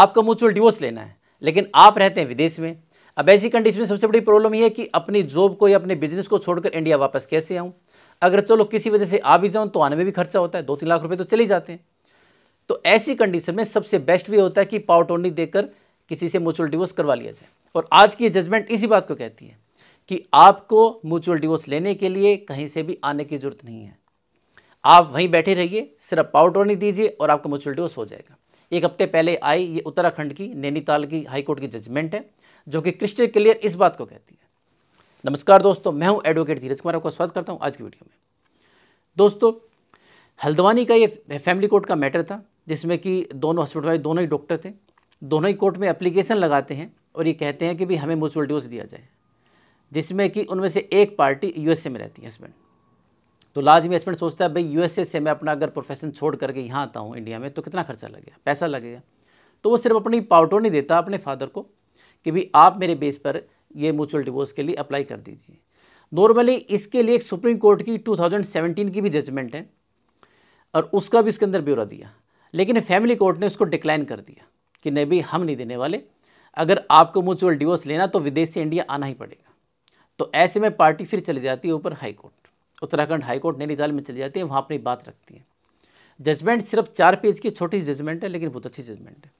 आपका mutual divorce लेना है लेकिन आप रहते हैं विदेश में अब ऐसी कंडीशन में सबसे बड़ी प्रॉब्लम यह है कि अपनी जॉब को या अपने बिजनेस को छोड़कर इंडिया वापस कैसे आऊँ अगर चलो किसी वजह से आ भी जाऊँ तो आने में भी खर्चा होता है दो तीन लाख रुपये तो चले जाते हैं तो ऐसी कंडीशन में सबसे बेस्ट भी होता है कि पावटोनी देकर किसी से म्यूचुअल डिवोर्स करवा लिया जाए और आज की जजमेंट इसी बात को कहती है कि आपको म्यूचुअल डिवोर्स लेने के लिए कहीं से भी आने की जरूरत नहीं है आप वहीं बैठे रहिए सिर्फ पावटोनी दीजिए और आपका म्यूचुअल डिवोर्स हो जाएगा एक हफ्ते पहले आई ये उत्तराखंड की नैनीताल की हाईकोर्ट की जजमेंट है जो कि क्रिस्टल क्लियर इस बात को कहती है नमस्कार दोस्तों मैं हूं एडवोकेट धीरज कुमार आपका स्वागत करता हूं आज की वीडियो में दोस्तों हल्द्वानी का ये फैमिली कोर्ट का मैटर था जिसमें कि दोनों हॉस्पिटल वाले दोनों ही डॉक्टर थे दोनों ही कोर्ट में एप्लीकेशन लगाते हैं और ये कहते हैं कि भी हमें म्यूचुअल ड्यूज दिया जाए जिसमें कि उनमें से एक पार्टी यूएसए में रहती है हस्बैंड तो लाजमी हस्बैंड सोचता है भाई यूएसए से मैं अपना अगर प्रोफेशन छोड़ करके यहाँ आता हूँ इंडिया में तो कितना खर्चा लगेगा पैसा लगेगा तो वो सिर्फ अपनी पाउटो तो नहीं देता अपने फादर को कि भाई आप मेरे बेस पर ये म्यूचुअल डिवोर्स के लिए अप्लाई कर दीजिए नॉर्मली इसके लिए एक सुप्रीम कोर्ट की 2017 की भी जजमेंट है और उसका भी इसके अंदर ब्यौरा दिया लेकिन फैमिली कोर्ट ने उसको डिक्लाइन कर दिया कि नहीं भाई हम नहीं देने वाले अगर आपको म्यूचुअल डिवोर्स लेना तो विदेश से इंडिया आना ही पड़ेगा तो ऐसे में पार्टी फिर चली जाती है ऊपर high court Uttarakhand high court Nainital में चली जाती है वहाँ अपनी बात रखती है जजमेंट सिर्फ चार पेज की छोटी सी जजमेंट है लेकिन बहुत अच्छी जजमेंट है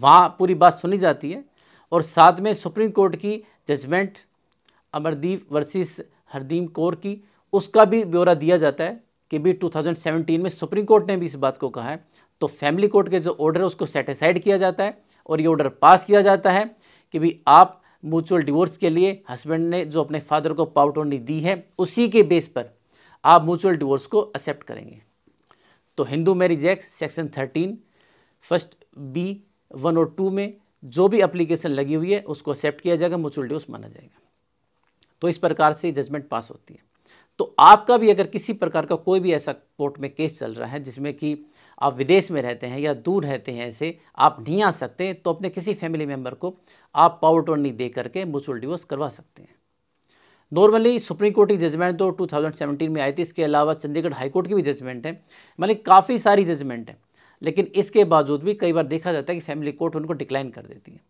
वहाँ पूरी बात सुनी जाती है और साथ में सुप्रीम कोर्ट की जजमेंट अमरदीप वर्सेस हरदीम कौर की उसका भी ब्यौरा दिया जाता है कि भी 2017 में सुप्रीम कोर्ट ने भी इस बात को कहा है तो फैमिली कोर्ट के जो ऑर्डर है उसको सेटिसाइड किया जाता है और ये ऑर्डर पास किया जाता है कि भी आप म्यूचुअल डिवोर्स के लिए हस्बैंड ने जो अपने फादर को पावटोनी दी है उसी के बेस पर आप म्यूचुअल डिवोर्स को एक्सेप्ट करेंगे तो Hindu marriage act section thirteen first B one और टू में जो भी अप्लीकेशन लगी हुई है उसको एक्सेप्ट किया जाएगा म्यूचुअल डिवोर्स माना जाएगा तो इस प्रकार से जजमेंट पास होती है तो आपका भी अगर किसी प्रकार का कोई भी ऐसा कोर्ट में केस चल रहा है जिसमें कि आप विदेश में रहते हैं या दूर रहते हैं ऐसे आप नहीं आ सकते तो अपने किसी फैमिली मेम्बर को आप पावर टर्नी दे करके म्यूचुअल डिवोर्स करवा सकते हैं नॉर्मली सुप्रीम कोर्ट की जजमेंट तो 2017 में आई थी इसके अलावा चंडीगढ़ हाई कोर्ट की भी जजमेंट है मानी मतलब काफ़ी सारी जजमेंट है लेकिन इसके बावजूद भी कई बार देखा जाता है कि फैमिली कोर्ट उनको डिक्लाइन कर देती है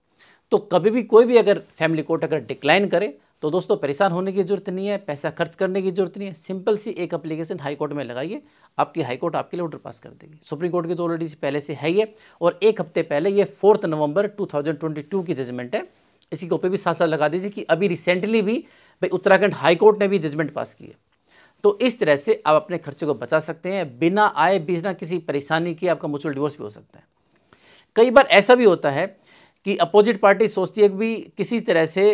तो कभी भी कोई भी अगर फैमिली कोर्ट अगर डिक्लाइन करे तो दोस्तों परेशान होने की ज़रूरत नहीं है पैसा खर्च करने की ज़रूरत नहीं है सिंपल सी एक अप्लीकेशन हाई कोर्ट में लगाइए आपकी हाई कोर्ट आपके लिए ऑर्डर पास कर देगी सुप्रीम कोर्ट की तो ऑलरेडी पहले से है ये और एक हफ्ते पहले ये फोर्थ नवंबर 2022 की जजमेंट है इसी कॉपी भी साथ साथ लगा दीजिए कि अभी रिसेंटली भी भाई उत्तराखंड हाईकोर्ट ने भी जजमेंट पास की है तो इस तरह से आप अपने खर्चे को बचा सकते हैं बिना आए बिना किसी परेशानी के आपका म्यूचुअल डिवोर्स भी हो सकता है कई बार ऐसा भी होता है कि अपोजिट पार्टी सोचती है कि भी किसी तरह से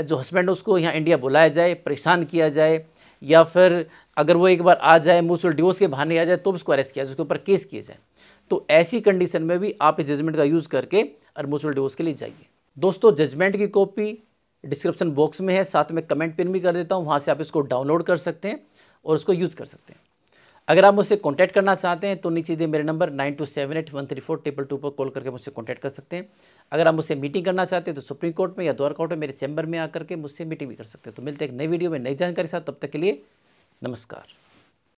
जो हस्बैंड उसको यहाँ इंडिया बुलाया जाए परेशान किया जाए या फिर अगर वो एक बार आ जाए मूसल डिवोर्स के बहाने आ जाए तो उसको अरेस्ट किया जाए उसके ऊपर केस किया जाए तो ऐसी कंडीशन में भी आप इस जजमेंट का यूज़ करके और मूसल डिवोर्स के लिए जाइए दोस्तों जजमेंट की कॉपी डिस्क्रिप्शन बॉक्स में है साथ में कमेंट पिन भी कर देता हूँ वहाँ से आप इसको डाउनलोड कर सकते हैं और उसको यूज़ कर सकते हैं अगर आप मुझसे कॉन्टैक्ट करना चाहते हैं तो नीचे दिए मेरे number nine two seven eight one three four triple two पर कॉल करके मुझसे कॉन्टैक्ट कर सकते हैं अगर आप मुझसे मीटिंग करना चाहते हैं तो सुप्रीम कोर्ट में या द्वार कोर्ट में मेरे चैम्बर में आकर के मुझसे मीटिंग भी कर सकते हैं तो मिलते हैं एक नई वीडियो में नई जानकारी साथ तब तक के लिए नमस्कार